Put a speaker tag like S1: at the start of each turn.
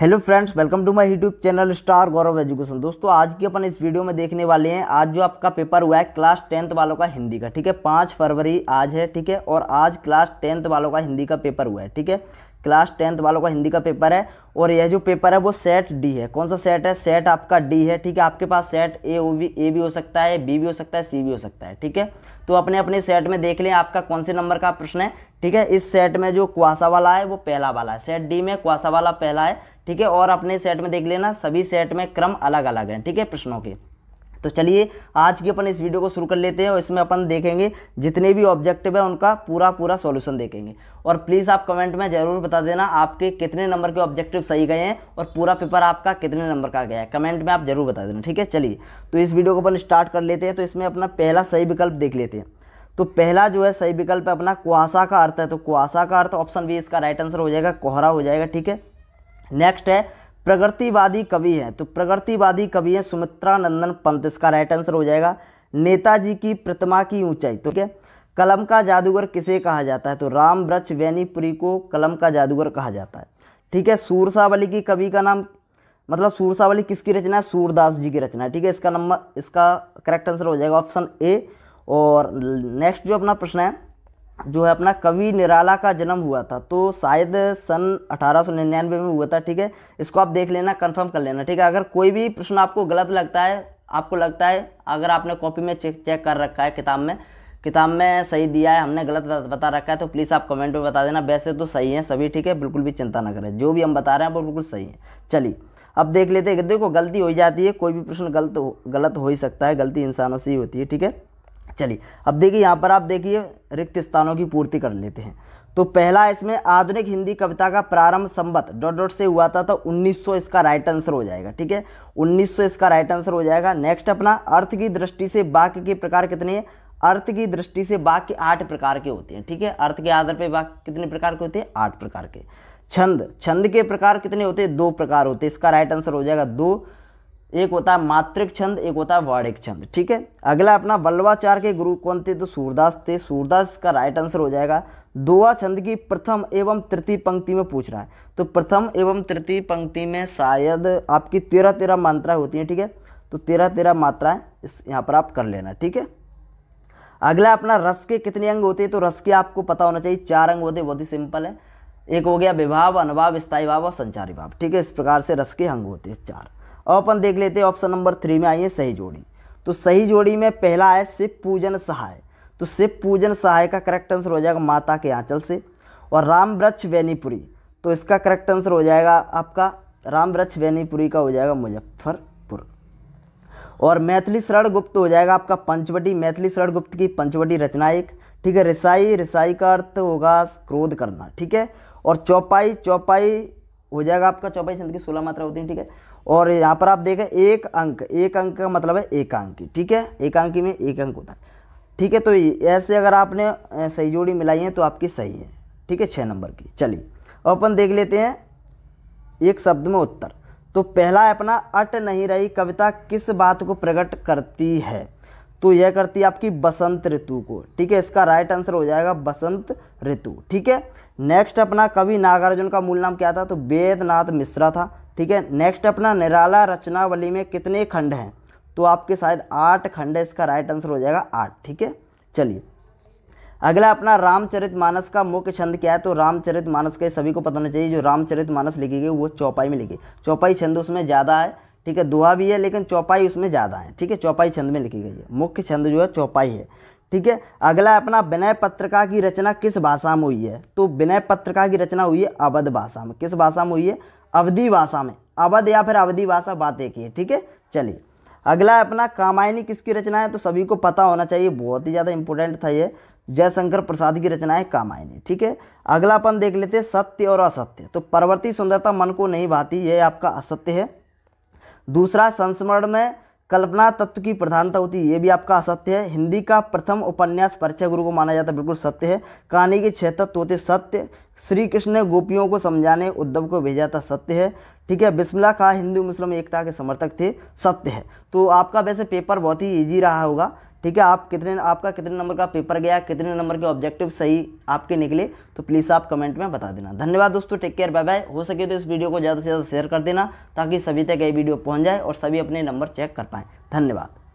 S1: hello friends welcome to my YouTube channel star Gaurav education दोस्तों आज की अपन इस वीडियो में देखने वाले हैं आज जो आपका पेपर हुआ है क्लास टेंथ वालों का हिंदी का ठीक है पाँच फरवरी आज है ठीक है और आज क्लास टेंथ वालों का हिंदी का पेपर हुआ है ठीक है क्लास टेंथ वालों का हिंदी का पेपर है और यह जो पेपर है वो सेट डी है कौन सा सेट है सेट आपका डी है ठीक है आपके पास सेट ए ओ भी ए भी हो सकता है बी भी हो सकता है सी भी हो सकता है ठीक है तो अपने अपने सेट में देख लें आपका कौन से नंबर का प्रश्न है ठीक है इस सेट में जो कुआसा वाला है वो पहला वाला है सेट डी में कुआसा वाला पहला है ठीक है और अपने सेट में देख लेना सभी सेट में क्रम अलग अलग है ठीक है प्रश्नों के तो चलिए आज की अपन इस वीडियो को शुरू कर लेते हैं और इसमें अपन देखेंगे जितने भी ऑब्जेक्टिव है उनका पूरा पूरा सॉल्यूशन देखेंगे और प्लीज़ आप कमेंट में ज़रूर बता देना आपके कितने नंबर के ऑब्जेक्टिव सही गए हैं और पूरा पेपर आपका कितने नंबर का गया है कमेंट में आप ज़रूर बता देना ठीक है चलिए तो इस वीडियो को अपन स्टार्ट कर लेते हैं तो इसमें अपना पहला सही विकल्प देख लेते हैं तो पहला जो है सही विकल्प है अपना कुहासा का अर्थ है तो कुहासा का अर्थ ऑप्शन बी इसका राइट आंसर हो जाएगा कोहरा हो जाएगा ठीक है नेक्स्ट है प्रगतिवादी कवि हैं तो प्रगतिवादी कवि हैं सुमित्रा नंदन पंत इसका राइट आंसर हो जाएगा नेताजी की प्रतिमा की ऊंचाई तो ठीक है कलम का जादूगर किसे कहा जाता है तो राम ब्रज वैनीपुरी को कलम का जादूगर कहा जाता है ठीक है सूरसावली की कवि का नाम मतलब सूरसावली किसकी रचना है सूरदास जी की रचना है ठीक है इसका नंबर इसका करेक्ट आंसर हो जाएगा ऑप्शन ए और नेक्स्ट जो अपना प्रश्न है जो है अपना कवि निराला का जन्म हुआ था तो शायद सन 1899 में हुआ था ठीक है इसको आप देख लेना कंफर्म कर लेना ठीक है अगर कोई भी प्रश्न आपको गलत लगता है आपको लगता है अगर आपने कॉपी में चेक चेक कर रखा है किताब में किताब में सही दिया है हमने गलत बता रखा है तो प्लीज़ आप कमेंट में बता देना वैसे तो सही है सभी ठीक है बिल्कुल भी चिंता ना करें जो भी हम बता रहे हैं वो बिल्कुल सही है चलिए अब देख लेते हैं देखो गलती हो जाती है कोई भी प्रश्न गलत हो गलत हो ही सकता है गलती इंसानों से ही होती है ठीक है चलिए अब देखिए यहाँ पर आप देखिए रिक्त स्थानों की पूर्ति कर लेते हैं तो पहला इसमें आधुनिक हिंदी कविता का प्रारंभ संबत डॉट डॉट से हुआ था तो 1900 इसका राइट आंसर हो जाएगा ठीक है 1900 इसका राइट आंसर हो जाएगा नेक्स्ट अपना अर्थ की दृष्टि से वाक्य के प्रकार कितने हैं अर्थ की दृष्टि से वाक्य आठ प्रकार के होते हैं ठीक है अर्थ के आधार पर वाक्य कितने प्रकार के होते हैं आठ प्रकार के छंद छंद के प्रकार कितने होते हैं दो प्रकार होते हैं इसका राइट आंसर हो जाएगा दो एक होता है मातृक छंद एक होता है वाणिक छंद ठीक है अगला अपना वल्लवाचार के गुरु कौन थे तो सूरदास थे सूरदास का राइट आंसर हो जाएगा दोआ छंद की प्रथम एवं तृतीय पंक्ति में पूछ रहा है तो प्रथम एवं तृतीय पंक्ति में शायद आपकी तेरह तेरह मात्राएं होती हैं ठीक है तो तेरह तेरह मात्राएं इस यहाँ पर आप कर लेना ठीक है अगला अपना रस के कितने अंग होते हैं तो रस के आपको पता होना चाहिए चार अंग होते बहुत ही सिंपल है एक हो गया विभाव अनुभाव स्थायी भाव और संचारी भाव ठीक है इस प्रकार से रस के अंग होते हैं चार अब अपन देख लेते हैं ऑप्शन नंबर थ्री में आई है सही जोड़ी तो सही जोड़ी में पहला है शिव पूजन सहाय तो शिव पूजन सहाय का करेक्ट आंसर हो जाएगा माता के आंचल से और राम वृक्ष वैनीपुरी तो इसका करेक्ट आंसर हो जाएगा आपका राम वृक्ष वैनीपुरी का हो जाएगा मुजफ्फरपुर और मैथिली शरण गुप्त हो जाएगा आपका पंचवटी मैथिली शरण गुप्त की पंचवटी रचना एक ठीक है रिसाई रिसाई का अर्थ होगा क्रोध करना ठीक है और चौपाई चौपाई हो जाएगा आपका चौपाई छंद की सोलह मात्रा होती है ठीक है और यहाँ पर आप देखें एक अंक एक अंक का मतलब है एकांकी ठीक है एकांकी में एक अंक होता है ठीक है तो ऐसे अगर आपने सही जोड़ी मिलाई है तो आपकी सही है ठीक है छः नंबर की चलिए और अपन देख लेते हैं एक शब्द में उत्तर तो पहला है अपना अट नहीं रही कविता किस बात को प्रकट करती है तो यह करती है आपकी बसंत ऋतु को ठीक है इसका राइट आंसर हो जाएगा बसंत ऋतु ठीक है नेक्स्ट अपना कवि नागार्जुन का मूल नाम क्या था तो वेदनाथ मिश्रा था ठीक है नेक्स्ट अपना निराला रचनावली में कितने खंड हैं तो आपके शायद आठ खंड है इसका राइट आंसर हो जाएगा आठ ठीक है चलिए अगला अपना रामचरित मानस का मुख्य छंद क्या है तो रामचरित मानस के सभी को पता होना चाहिए जो रामचरित मानस लिखी गई वो चौपाई में लिखी चौपाई छंद उसमें ज़्यादा है ठीक है दुआ भी है लेकिन चौपाई उसमें ज़्यादा है ठीक है चौपाई छंद में लिखी गई है मुख्य छंद जो है चौपाई है ठीक है अगला अपना विनय पत्रिका की रचना किस भाषा में हुई है तो विनय पत्रिका की रचना हुई है अवध भाषा में किस भाषा में हुई है अवधि भाषा में अवध या फिर अवधि भाषा बात एक है ठीक है चलिए अगला अपना कामायनी किसकी रचना है तो सभी को पता होना चाहिए बहुत ही ज़्यादा इंपॉर्टेंट था ये जयशंकर प्रसाद की रचना है कामायनी ठीक है अगला अपन देख लेते हैं सत्य और असत्य तो पर्वती सुंदरता मन को नहीं भाती ये आपका असत्य है दूसरा संस्मरण में कल्पना तत्व की प्रधानता होती है ये भी आपका असत्य है हिंदी का प्रथम उपन्यास परिचय गुरु को माना जाता है बिल्कुल सत्य है कहानी के छह तत्व होते सत्य श्री कृष्ण ने गोपियों को समझाने उद्धव को भेजा था सत्य है ठीक है बिस्मिल्ला खां हिंदू मुस्लिम एकता के समर्थक थे सत्य है तो आपका वैसे पेपर बहुत ही ईजी रहा होगा ठीक है आप कितने आपका कितने नंबर का पेपर गया कितने नंबर के ऑब्जेक्टिव सही आपके निकले तो प्लीज़ आप कमेंट में बता देना धन्यवाद दोस्तों टेक केयर बाय बाय हो सके तो इस वीडियो को ज़्यादा से ज़्यादा शेयर कर देना ताकि सभी तक ये वीडियो पहुँच जाए और सभी अपने नंबर चेक कर पाएँ धन्यवाद